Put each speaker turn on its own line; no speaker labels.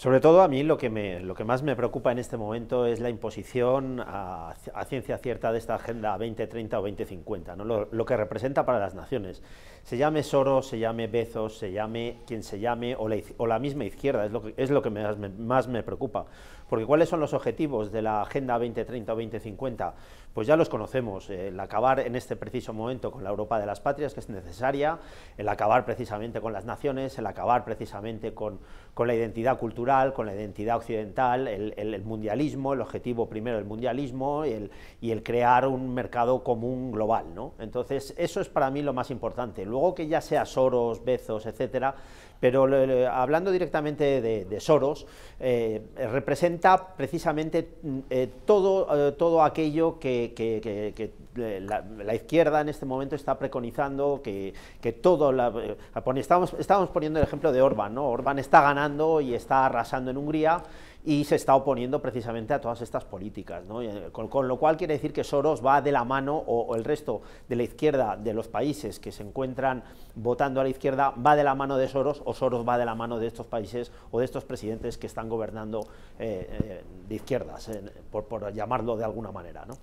Sobre todo a mí lo que, lo que más me preocupa en este momento es la imposición a, ciencia cierta de esta Agenda 2030 o 2050, ¿no? Lo, que representa para las naciones. Se llame Soros, se llame Bezos, se llame quien se llame o la, la misma izquierda, es lo que, es lo que más, me, preocupa. Porque ¿cuáles son los objetivos de la Agenda 2030 o 2050? Pues ya los conocemos, eh, el acabar en este preciso momento con la Europa de las Patrias, que es necesaria, el acabar precisamente con las naciones, el acabar precisamente con la identidad cultural, con la identidad occidental, el, mundialismo, el objetivo primero del mundialismo y el, crear un mercado común global. ¿no? Entonces, eso es para mí lo más importante. Luego que ya sea Soros, Bezos, etcétera, pero hablando directamente de, Soros, eh, representa precisamente mm, eh, todo, eh, todo aquello que la, izquierda en este momento está preconizando que, todo... La, eh, estamos, estamos poniendo el ejemplo de Orbán, ¿no? Orbán está ganando y está arrasando en Hungría y se está oponiendo precisamente a todas estas políticas. Eh, con, lo cual quiere decir que Soros va de la mano, o, el resto de la izquierda de los países que se encuentran votando a la izquierda, va de la mano de Soros, o Soros va de la mano de estos países o de estos presidentes que están gobernando eh, de izquierdas, por, llamarlo de alguna manera. ¿no?